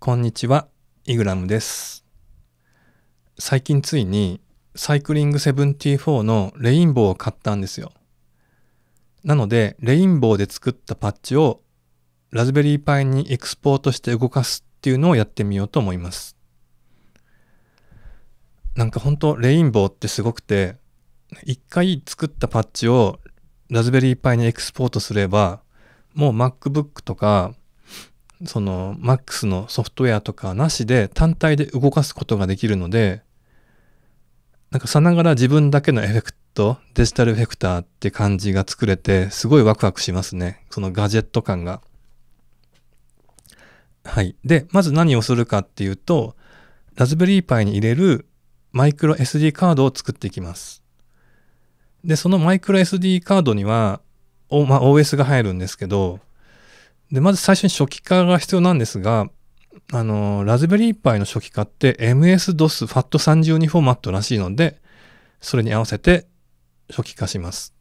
こんにちは、イグラムです。最近ついにサイクリング74のレインボーを買ったんですよ。なので、レインボーで作ったパッチをラズベリーパイにエクスポートして動かすっていうのをやってみようと思います。なんかほんとレインボーってすごくて、一回作ったパッチをラズベリーパイにエクスポートすれば、もう MacBook とかその MAX のソフトウェアとかなしで単体で動かすことができるのでなんかさながら自分だけのエフェクトデジタルエフェクターって感じが作れてすごいワクワクしますねそのガジェット感が。はい。で、まず何をするかっていうと、ラズベリーパイに入れるマイクロ SD カードを作っていきます。で、そのマイクロ SD カードには、おまあ、OS が入るんですけど、で、まず最初に初期化が必要なんですが、あの、ラズベリーパイの初期化って MS-DOS FAT32 フォーマットらしいので、それに合わせて初期化します。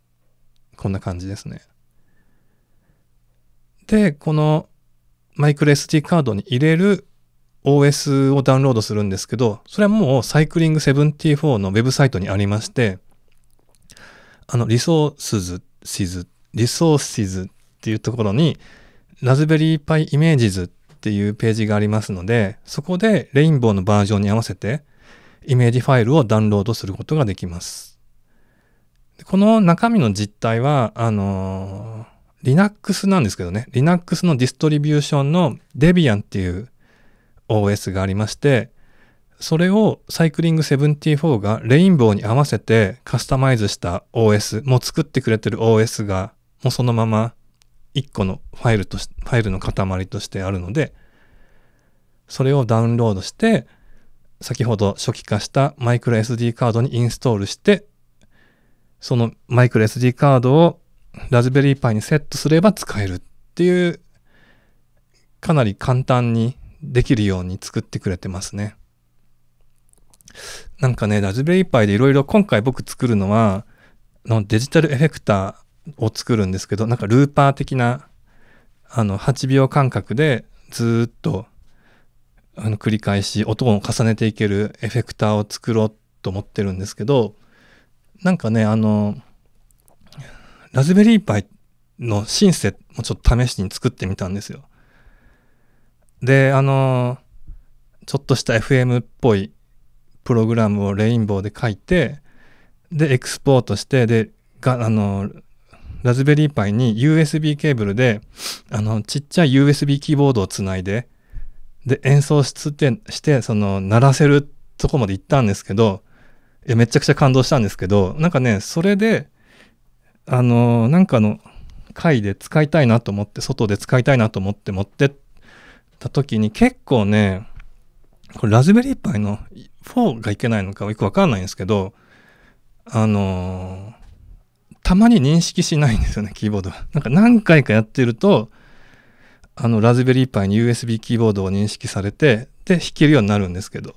こんな感じですね。で、このマイクロ SD カードに入れる OS をダウンロードするんですけど、それはもうサイクリング74のウェブサイトにありまして、あの、リソースズ、シズ、リソーシズっていうところに、ラズベリーパイイメージズっていうページがありますので、そこでレインボーのバージョンに合わせてイメージファイルをダウンロードすることができます。この中身の実態は、あのー、Linux なんですけどね、Linux のディストリビューションの Debian っていう OS がありまして、それをサイクリング74がレインボーに合わせてカスタマイズした OS、もう作ってくれてる OS がもうそのまま1個のファイルとファイルの塊としてあるのでそれをダウンロードして先ほど初期化したマイクロ SD カードにインストールしてそのマイクロ SD カードをラズベリーパイにセットすれば使えるっていうかなり簡単にできるように作ってくれてますね。なんかね、ラズベリーパイでいろいろ今回僕作るのはのデジタルエフェクター、を作るんですけどなんかルーパー的なあの8秒間隔でずっとあの繰り返し音を重ねていけるエフェクターを作ろうと思ってるんですけどなんかねあのラズベリーパイのシンセもちょっと試しに作ってみたんですよ。であのちょっとした FM っぽいプログラムをレインボーで書いてでエクスポートしてでがあのラズベリーパイに USB ケーブルで、あの、ちっちゃい USB キーボードをつないで、で、演奏して、して、その、鳴らせるとこまで行ったんですけど、めちゃくちゃ感動したんですけど、なんかね、それで、あの、なんかの回で使いたいなと思って、外で使いたいなと思って持ってった時に結構ね、これラズベリーパイの4がいけないのかよくわかんないんですけど、あのーたまに認識しないんですよね、キーボードは。なんか何回かやってると、あの、ラズベリーパイに USB キーボードを認識されて、で、弾けるようになるんですけど、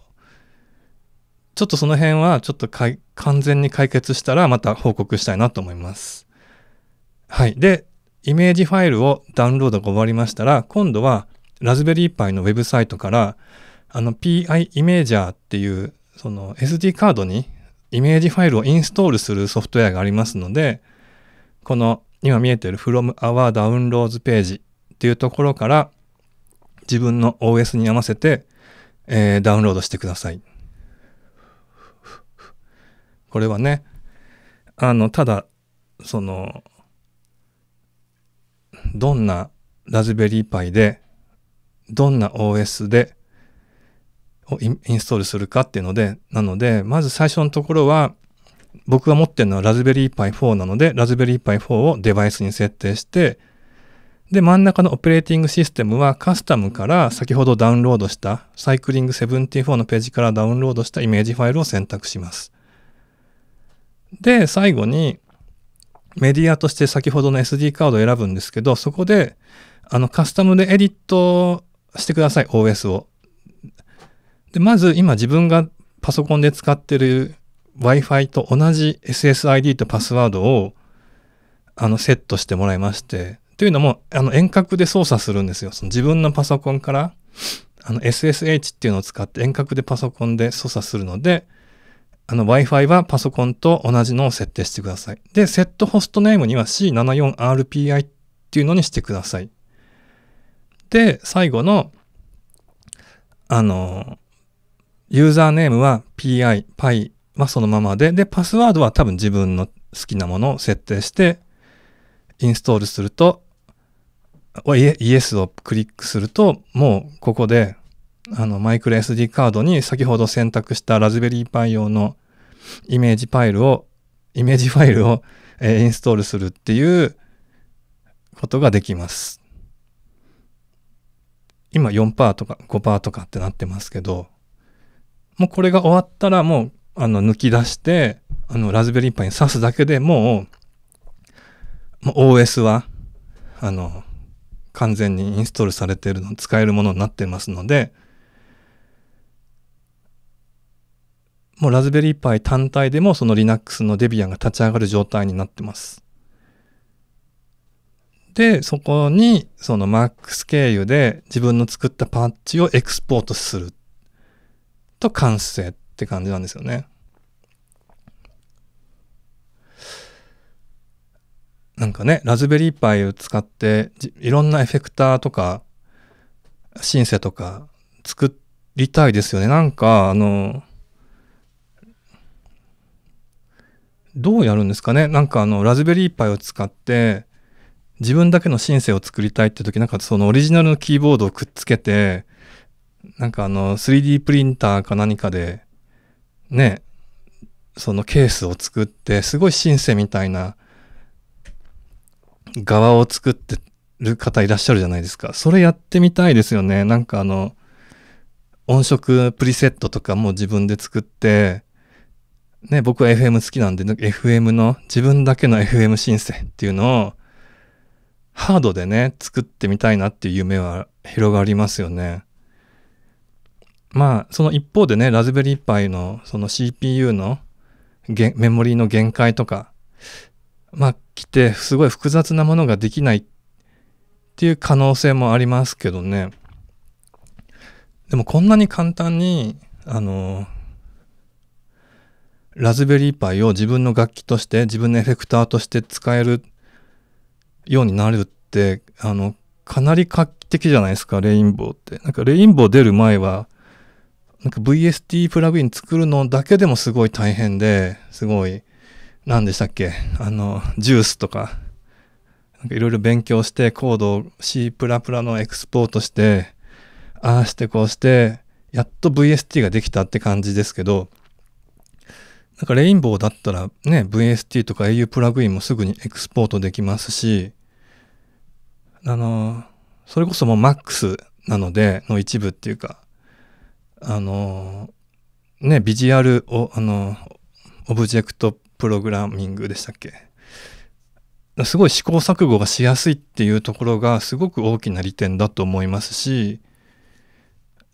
ちょっとその辺は、ちょっと完全に解決したら、また報告したいなと思います。はい。で、イメージファイルをダウンロードが終わりましたら、今度は、ラズベリーパイのウェブサイトから、あの、PI イメージャーっていう、その SD カードにイメージファイルをインストールするソフトウェアがありますので、この今見えている from our downloads ページっていうところから自分の OS に合わせて、えー、ダウンロードしてください。これはね、あの、ただ、その、どんなラズベリーパイで、どんな OS で、をインストールするかっていうので、なので、まず最初のところは、僕が持ってるのはラズベリーパイ4なので、ラズベリーパイ4をデバイスに設定して、で、真ん中のオペレーティングシステムはカスタムから先ほどダウンロードしたサイクリング74のページからダウンロードしたイメージファイルを選択します。で、最後にメディアとして先ほどの SD カードを選ぶんですけど、そこであのカスタムでエディットしてください、OS を。で、まず今自分がパソコンで使ってる Wi-Fi と同じ SSID とパスワードをあのセットしてもらいまして、というのもあの遠隔で操作するんですよ。その自分のパソコンからあの SSH っていうのを使って遠隔でパソコンで操作するので、あの Wi-Fi はパソコンと同じのを設定してください。で、セットホストネームには C74RPI っていうのにしてください。で、最後の、あの、ユーザーネームは pi、pi はそのままで、で、パスワードは多分自分の好きなものを設定して、インストールすると、イエスをクリックすると、もうここで、あの、マイクロ SD カードに先ほど選択したラズベリーパイ用のイメージファイルを、イメージファイルを、えー、インストールするっていうことができます。今4%とか5%とかってなってますけど、もうこれが終わったらもう、あの、抜き出して、あの、ラズベリーパイに刺すだけでもう、もう OS は、あの、完全にインストールされているの、使えるものになってますので、もうラズベリーパイ単体でもその Linux の d e ア i a n が立ち上がる状態になってます。で、そこにその Max 経由で自分の作ったパッチをエクスポートする。と完成って感じなんですよね。なんかね、ラズベリーパイを使っていろんなエフェクターとかシンセとか作りたいですよね。なんかあの、どうやるんですかねなんかあの、ラズベリーパイを使って自分だけのシンセを作りたいって時なんかそのオリジナルのキーボードをくっつけてなんかあの、3D プリンターか何かで、ね、そのケースを作って、すごいシンセみたいな側を作ってる方いらっしゃるじゃないですか。それやってみたいですよね。なんかあの、音色プリセットとかも自分で作って、ね、僕は FM 好きなんで、FM の、自分だけの FM 申請っていうのを、ハードでね、作ってみたいなっていう夢は広がりますよね。まあその一方でねラズベリーパイのその CPU のメモリーの限界とかまあ来てすごい複雑なものができないっていう可能性もありますけどねでもこんなに簡単にあのラズベリーパイを自分の楽器として自分のエフェクターとして使えるようになるってあのかなり画期的じゃないですかレインボーってなんかレインボー出る前はなんか VST プラグイン作るのだけでもすごい大変で、すごい、何でしたっけ、あの、ジュースとか、なんかいろいろ勉強して、コードを C プラプラのエクスポートして、ああしてこうして、やっと VST ができたって感じですけど、なんかレインボーだったらね、VST とか au プラグインもすぐにエクスポートできますし、あの、それこそもう MAX なので、の一部っていうか、あのねビジュアルをあのオブジェクトプログラミングでしたっけすごい試行錯誤がしやすいっていうところがすごく大きな利点だと思いますし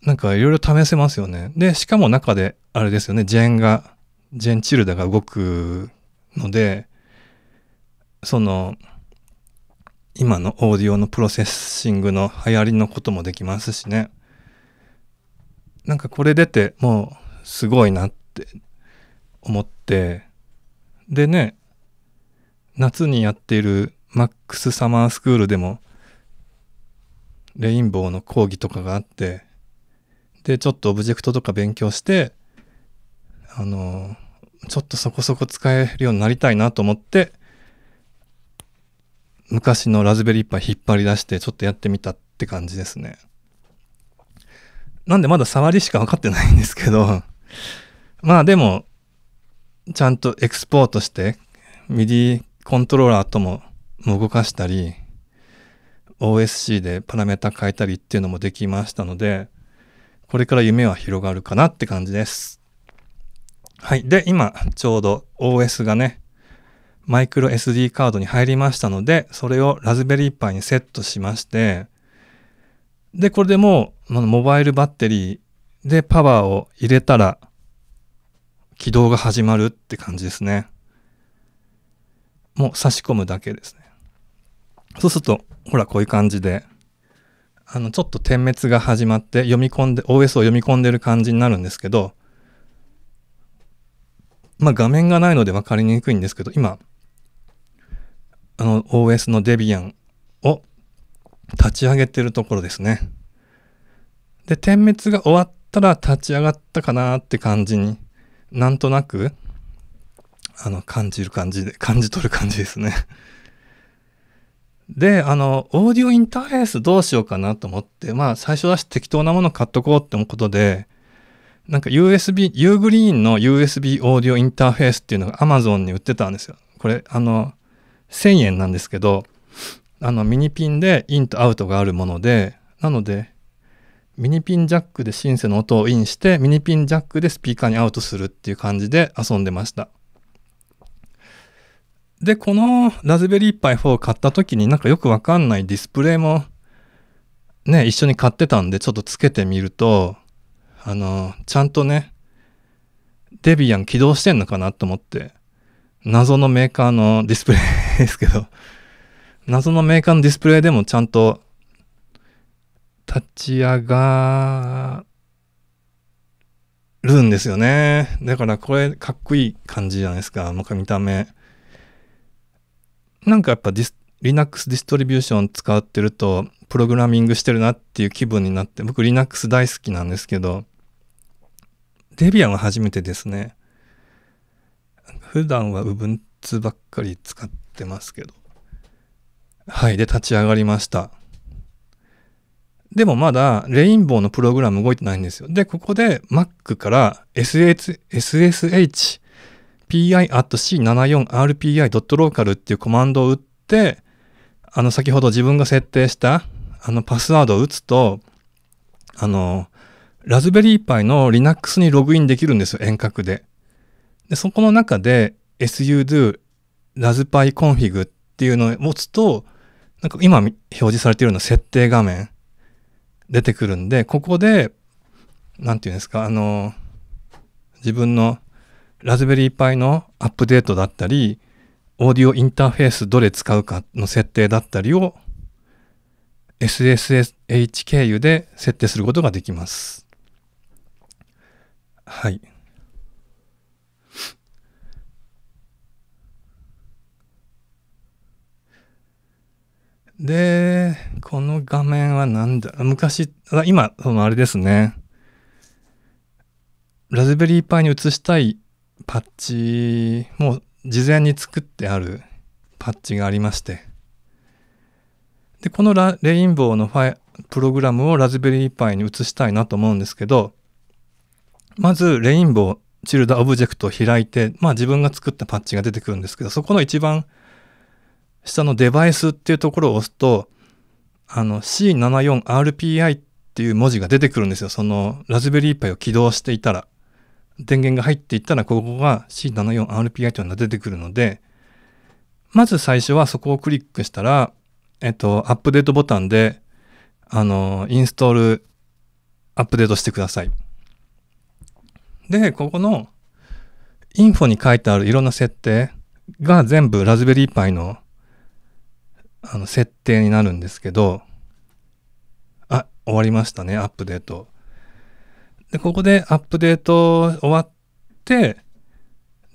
なんかいろいろ試せますよねでしかも中であれですよねジェンがジェンチルダが動くのでその今のオーディオのプロセッシングの流行りのこともできますしねなんかこれ出てもうすごいなって思ってでね夏にやっているマックスサマースクールでもレインボーの講義とかがあってでちょっとオブジェクトとか勉強してあのちょっとそこそこ使えるようになりたいなと思って昔のラズベリーパイ引っ張り出してちょっとやってみたって感じですね。なんでまだ触りしか分かってないんですけど、まあでも、ちゃんとエクスポートして、ミディコントローラーとも動かしたり、OSC でパラメータ変えたりっていうのもできましたので、これから夢は広がるかなって感じです。はい。で、今、ちょうど OS がね、マイクロ SD カードに入りましたので、それをラズベリーパイにセットしまして、で、これでもう、モバイルバッテリーでパワーを入れたら、起動が始まるって感じですね。もう差し込むだけですね。そうすると、ほら、こういう感じで、あの、ちょっと点滅が始まって読み込んで、OS を読み込んでる感じになるんですけど、まあ画面がないので分かりにくいんですけど、今、あの、OS のデビアンを立ち上げてるところですね。で、点滅が終わったら立ち上がったかなって感じに、なんとなく、あの、感じる感じで、感じ取る感じですね。で、あの、オーディオインターフェースどうしようかなと思って、まあ、最初だし適当なもの買っとこうってことで、なんか USB、U グリーンの USB オーディオインターフェースっていうのが Amazon に売ってたんですよ。これ、あの、1000円なんですけど、あのミニピンでインとアウトがあるものでなのでミニピンジャックでシンセの音をインしてミニピンジャックでスピーカーにアウトするっていう感じで遊んでましたでこのラズベリーパイ4を買った時になんかよくわかんないディスプレイもね一緒に買ってたんでちょっとつけてみるとあのちゃんとねデビアン起動してんのかなと思って謎のメーカーのディスプレイですけど謎のメーカーのディスプレイでもちゃんと立ち上がるんですよね。だからこれかっこいい感じじゃないですか。なんか見た目。なんかやっぱディス Linux ディストリビューション使ってるとプログラミングしてるなっていう気分になって僕 Linux 大好きなんですけどデビアンは初めてですね。普段は Ubuntu ばっかり使ってますけど。はい。で、立ち上がりました。でもまだレインボーのプログラム動いてないんですよ。で、ここで Mac から ssh pi.c74rpi.local っていうコマンドを打って、あの、先ほど自分が設定した、あの、パスワードを打つと、あの、ラズベリーパイの Linux にログインできるんですよ、遠隔で。で、そこの中で sudo ラズパイコンフィグっていうのを持つと、なんか今表示されているような設定画面出てくるんで、ここで、なんていうんですか、あの、自分のラズベリーパイのアップデートだったり、オーディオインターフェースどれ使うかの設定だったりを SSH 経由で設定することができます。はい。で、この画面は何だ昔、今、そのあれですね。ラズベリーパイに移したいパッチもう事前に作ってあるパッチがありまして。で、このラレインボーのファイプログラムをラズベリーパイに移したいなと思うんですけど、まずレインボーチルダオブジェクトを開いて、まあ自分が作ったパッチが出てくるんですけど、そこの一番下のデバイスっていうところを押すと、あの C74RPI っていう文字が出てくるんですよ。そのラズベリーパイを起動していたら。電源が入っていったら、ここが C74RPI というのが出てくるので、まず最初はそこをクリックしたら、えっと、アップデートボタンで、あの、インストール、アップデートしてください。で、ここの、インフォに書いてあるいろんな設定が全部ラズベリーパイのあの設定になるんですけど、あ、終わりましたね、アップデート。で、ここでアップデート終わって、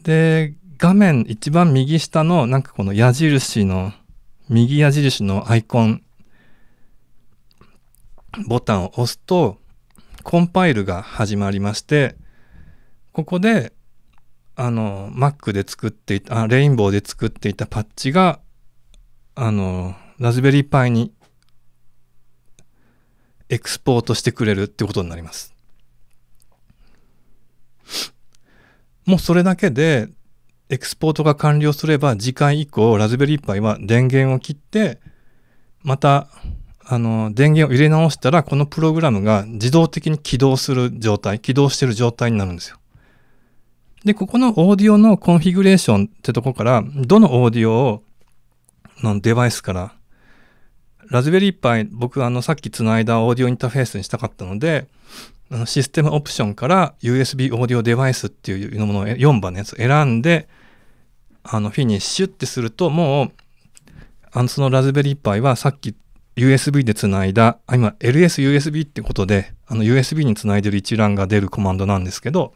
で、画面一番右下のなんかこの矢印の、右矢印のアイコン、ボタンを押すと、コンパイルが始まりまして、ここで、あの、Mac で作っていた、レインボーで作っていたパッチがあの、ラズベリーパイにエクスポートしてくれるってことになります。もうそれだけでエクスポートが完了すれば次回以降ラズベリーパイは電源を切ってまたあの電源を入れ直したらこのプログラムが自動的に起動する状態起動してる状態になるんですよ。でここのオーディオのコンフィグレーションってとこからどのオーディオをのデバイスから、ラズベリーパイ、僕あのさっきつないだオーディオインターフェースにしたかったので、あのシステムオプションから USB オーディオデバイスっていうものを4番のやつ選んで、あのフィニッシュってするともう、あのそのラズベリーパイはさっき USB でつないだ、あ今 LSUSB ってことで、あの USB につないでる一覧が出るコマンドなんですけど、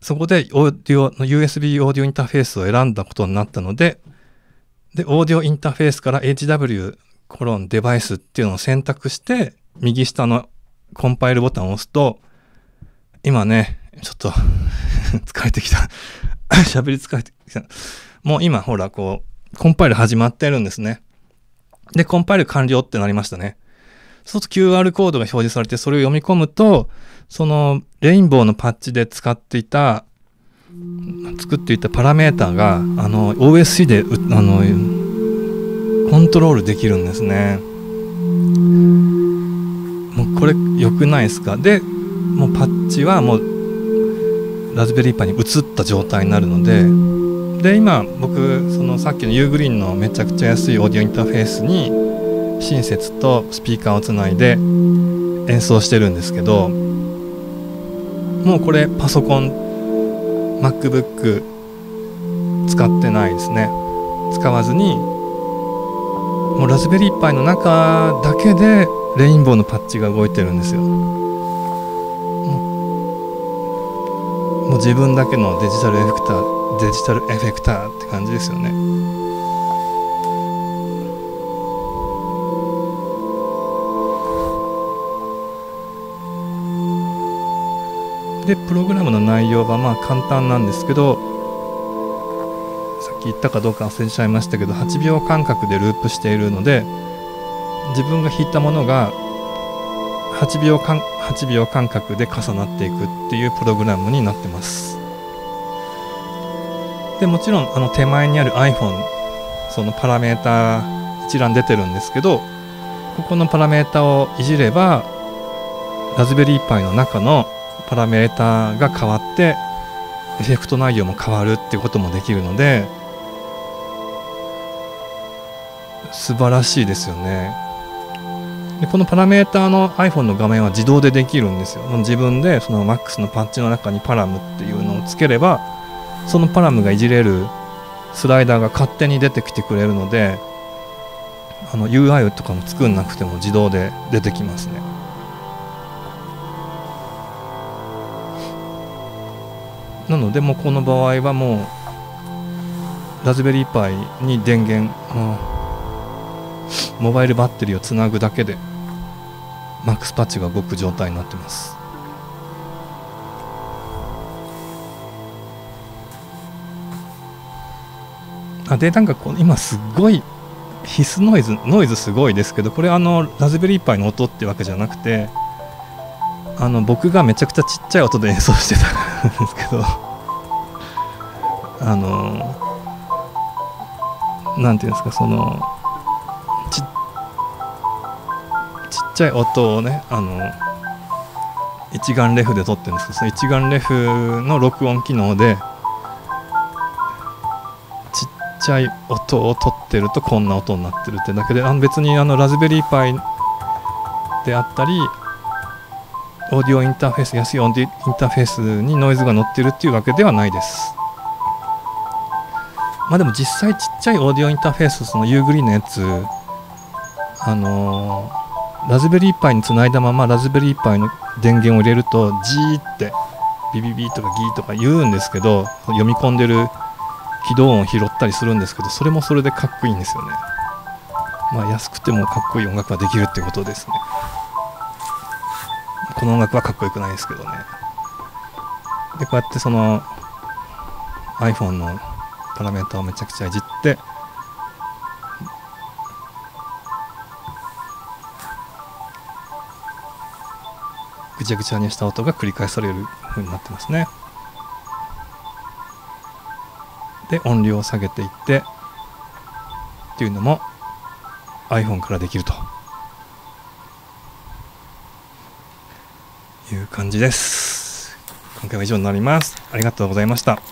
そこでオーディオの USB オーディオインターフェースを選んだことになったので、で、オーディオインターフェースから HW コロンデバイスっていうのを選択して、右下のコンパイルボタンを押すと、今ね、ちょっと 疲れてきた 喋り疲れてきた。もう今、ほら、こう、コンパイル始まってるんですね。で、コンパイル完了ってなりましたね。そうすると QR コードが表示されて、それを読み込むと、そのレインボーのパッチで使っていた作っていたパラメータがあの OSC であのコントロールできるんですねもうこれ良くないですかでもうパッチはもうラズベリーパイに移った状態になるのでで今僕そのさっきの U グリーンのめちゃくちゃ安いオーディオインターフェースに親切とスピーカーをつないで演奏してるんですけどもうこれパソコン MacBook 使ってないですね使わずにもうラズベリーパイの中だけでレインボーのパッチが動いてるんですよもう自分だけのデジタルエフェクターデジタルエフェクターって感じですよねでプログラムの内容はまあ簡単なんですけどさっき言ったかどうか忘れちゃいましたけど8秒間隔でループしているので自分が弾いたものが8秒間8秒間隔で重なっていくっていうプログラムになってますでもちろんあの手前にある iPhone そのパラメーター一覧出てるんですけどここのパラメータをいじればラズベリーパイの中のパラメータが変わってエフェクト内容も変わるっていうこともできるので素晴らしいですよねでこのパラメーターの iPhone の画面は自動でできるんですよ自分でその MAX のパッチの中にパラムっていうのをつければそのパラムがいじれるスライダーが勝手に出てきてくれるのであの UI とかも作んなくても自動で出てきますね。なのでもうこの場合はもうラズベリーパイに電源、モバイルバッテリーをつなぐだけでマックスパッチが動く状態になってますあでなんかこ今すごいヒスノイズノイズすごいですけどこれあのラズベリーパイの音ってわけじゃなくてあの僕がめちゃくちゃちっちゃい音で演奏してたんですけどあのんていうんですかそのちっちゃい音をねあの一眼レフで撮ってるんですけどその一眼レフの録音機能でちっちゃい音を撮ってるとこんな音になってるってだけであの別にあのラズベリーパイであったりオーディオインターフェース安いオーディオインターフェースにノイズが乗ってるっていうわけではないですまあでも実際ちっちゃいオーディオインターフェースその U グリーンのやつあのー、ラズベリーパイにつないだままラズベリーパイの電源を入れるとジーってビビビとかギーとか言うんですけど読み込んでる起動音を拾ったりするんですけどそれもそれでかっこいいんですよねまあ安くてもかっこいい音楽ができるってことですねこの音楽はかっこよくないですけどねでこうやってその iPhone のパラメータをめちゃくちゃいじってぐちゃぐちゃにした音が繰り返されるふうになってますね。で音量を下げていってっていうのも iPhone からできるという感じです。今回は以上になります。ありがとうございました。